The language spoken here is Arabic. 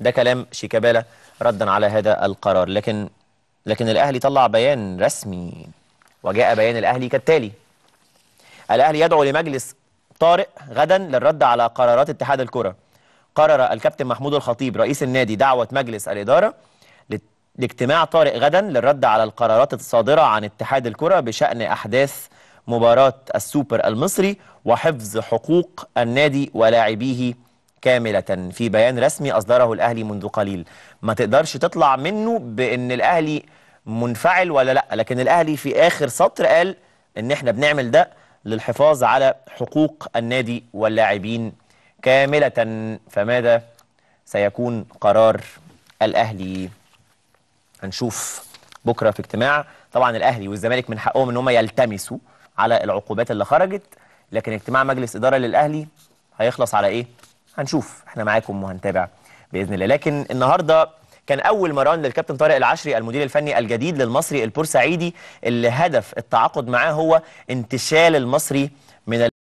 ده كلام شيكابالا ردا على هذا القرار لكن لكن الاهلي طلع بيان رسمي وجاء بيان الاهلي كالتالي الاهلي يدعو لمجلس طارئ غدا للرد على قرارات اتحاد الكره قرر الكابتن محمود الخطيب رئيس النادي دعوه مجلس الاداره لاجتماع طارئ غدا للرد على القرارات الصادره عن اتحاد الكره بشان احداث مباراه السوبر المصري وحفظ حقوق النادي ولاعبيه كاملة في بيان رسمي أصدره الأهلي منذ قليل ما تقدرش تطلع منه بأن الأهلي منفعل ولا لا لكن الأهلي في آخر سطر قال أن احنا بنعمل ده للحفاظ على حقوق النادي واللاعبين كاملة فماذا سيكون قرار الأهلي هنشوف بكرة في اجتماع طبعا الأهلي والزمالك من حقهم أن هم يلتمسوا على العقوبات اللي خرجت لكن اجتماع مجلس إدارة للأهلي هيخلص على إيه؟ هنشوف احنا معاكم وهنتابع باذن الله لكن النهارده كان اول مران للكابتن طارق العشري المدير الفني الجديد للمصري البورسعيدي اللي هدف التعاقد معاه هو انتشال المصري من